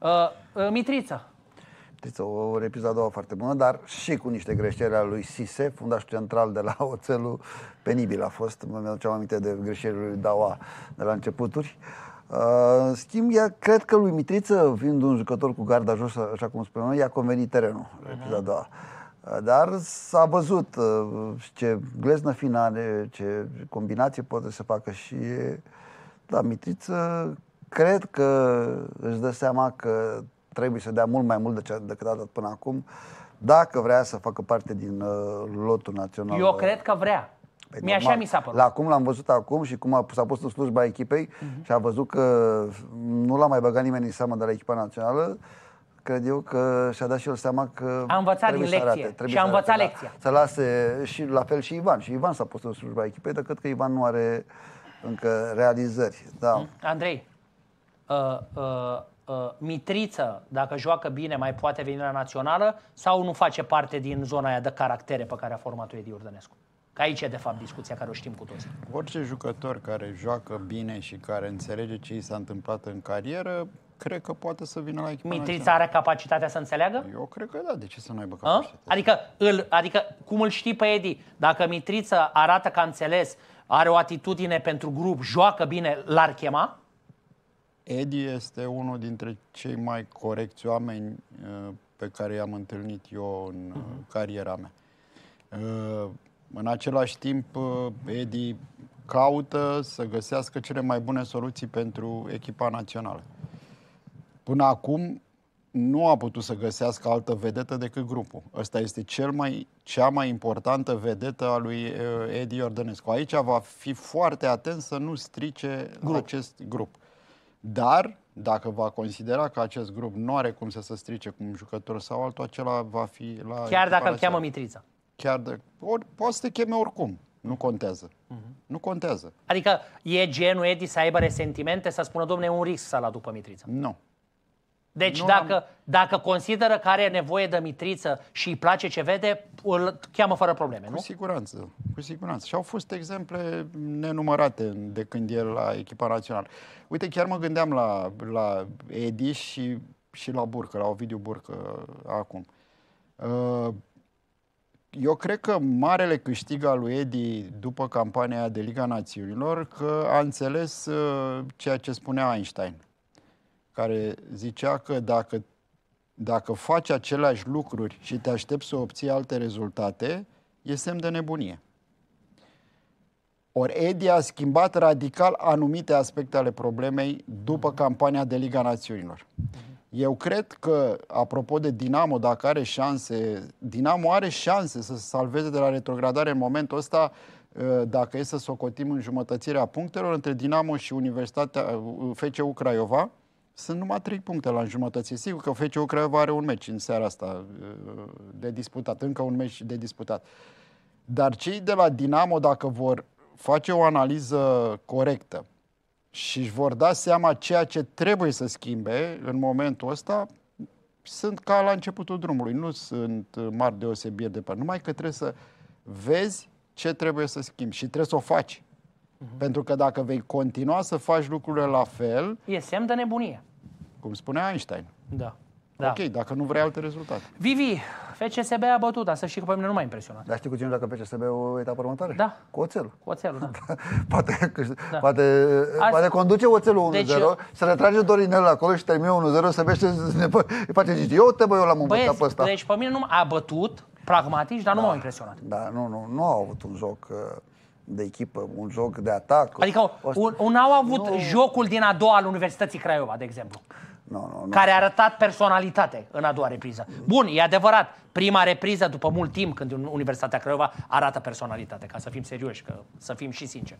Uh, uh, Mitrița. Mitrița, deci, o repriză a doua foarte bună, dar și cu niște greșeli ale lui Sise, fundașul central de la Oțelul, penibil a fost, mă mi-aduceam aminte de greșelile lui Daua de la începuturi. Uh, schimb, ea, cred că lui Mitriță, fiind un jucător cu garda jos, așa cum spuneam, i-a convenit terenul, uh-huh. a doua. Uh, dar s-a văzut uh, ce gleznă finale, ce combinație poate să facă și da, Mitriță cred că își dă seama că trebuie să dea mult mai mult de ce, decât a dat până acum, dacă vrea să facă parte din uh, lotul național. Eu cred că vrea. Păi mi așa mi s-a părut. La acum l-am văzut acum și cum a, s-a pus în slujba echipei uh-huh. și a văzut că nu l-a mai băgat nimeni în seamă de la echipa națională, cred eu că și-a dat și el seama că a învățat din lecție arate, și a învățat arate, da. lecția. Să lase și la fel și Ivan. Și Ivan s-a pus în slujba echipei, dar că Ivan nu are încă realizări. Da. Mhm. Andrei, uh, uh, uh, Mitriță, dacă joacă bine, mai poate veni la națională sau nu face parte din zona aia de caractere pe care a format-o Edi Urdănescu? Că aici e, de fapt, discuția care o știm cu toții. Orice jucător care joacă bine și care înțelege ce i s-a întâmplat în carieră, cred că poate să vină la echipa Mitrița națională. are capacitatea să înțeleagă? Eu cred că da, de ce să nu aibă capacitatea? Adică, îl, adică cum îl știi pe Edi? Dacă Mitriță arată că a înțeles, are o atitudine pentru grup, joacă bine, l-ar chema? Edi este unul dintre cei mai corecți oameni uh, pe care i-am întâlnit eu în uh-huh. cariera mea. Uh, în același timp, uh, Edi caută să găsească cele mai bune soluții pentru echipa națională. Până acum nu a putut să găsească altă vedetă decât grupul. Ăsta este cel mai, cea mai importantă vedetă a lui Edi Ordănescu. Aici va fi foarte atent să nu strice grup. acest grup. Dar dacă va considera că acest grup nu are cum să se strice cu un jucător sau altul, acela va fi la... Chiar dacă îl cheamă Mitriță. Chiar de, ori, poate să te cheme oricum. Nu contează. Uh-huh. Nu contează. Adică e genul Edi să aibă resentimente, să spună, domne, un risc să-l aduc pe Nu. No. Deci dacă, am... dacă consideră că are nevoie de mitriță și îi place ce vede, îl cheamă fără probleme, cu nu? Cu siguranță, cu siguranță. Și au fost exemple nenumărate de când el la echipa națională. Uite, chiar mă gândeam la, la Edi și, și la Burcă, la Ovidiu Burcă uh, acum. Uh, eu cred că marele câștig al lui Edi după campania de Liga Națiunilor că a înțeles uh, ceea ce spunea Einstein – care zicea că dacă, dacă faci aceleași lucruri și te aștepți să obții alte rezultate, e semn de nebunie. Ori Edi a schimbat radical anumite aspecte ale problemei după campania de Liga Națiunilor. Eu cred că, apropo de Dinamo, dacă are șanse, Dinamo are șanse să se salveze de la retrogradare în momentul ăsta, ă, dacă e să socotim în jumătățirea punctelor, între Dinamo și Universitatea FCU Craiova, sunt numai trei puncte la jumătate. Sigur că FCU Craiova are un meci în seara asta uh, de disputat, încă un meci de disputat. Dar cei de la Dinamo, dacă vor face o analiză corectă și își vor da seama ceea ce trebuie să schimbe în momentul ăsta, sunt ca la începutul drumului. Nu sunt mari deosebiri de pe numai că trebuie să vezi ce trebuie să schimbi și trebuie să o faci. Uh-huh. Pentru că dacă vei continua să faci lucrurile la fel... E semn de nebunie. Cum spunea Einstein. Da. da. Ok, dacă nu vrei alte rezultate. Vivi, FCSB a bătut, să știi că pe mine nu m-a impresionat. Dar știi cu cine dacă FCSB o etapă următoare? Da. Cu oțelul. Cu oțelul, da. poate, da. poate, Azi... poate conduce oțelul 1-0, deci, uh, să retrage Dorinel acolo și termină 1-0, să vește, ce îi face zici, Eu te băi, eu l-am îmbătat pe ăsta. Deci pe mine nu a bătut, pragmatici, dar da, nu m-au impresionat. Da, nu, nu, nu au avut un joc uh, de echipă, un joc de atac. Adică o, o, au avut nu... jocul din a doua al Universității Craiova, de exemplu no, no, no. care a arătat personalitate în a doua repriză. Bun, e adevărat, prima repriză după mult timp când Universitatea Craiova arată personalitate, ca să fim serioși, că să fim și sinceri.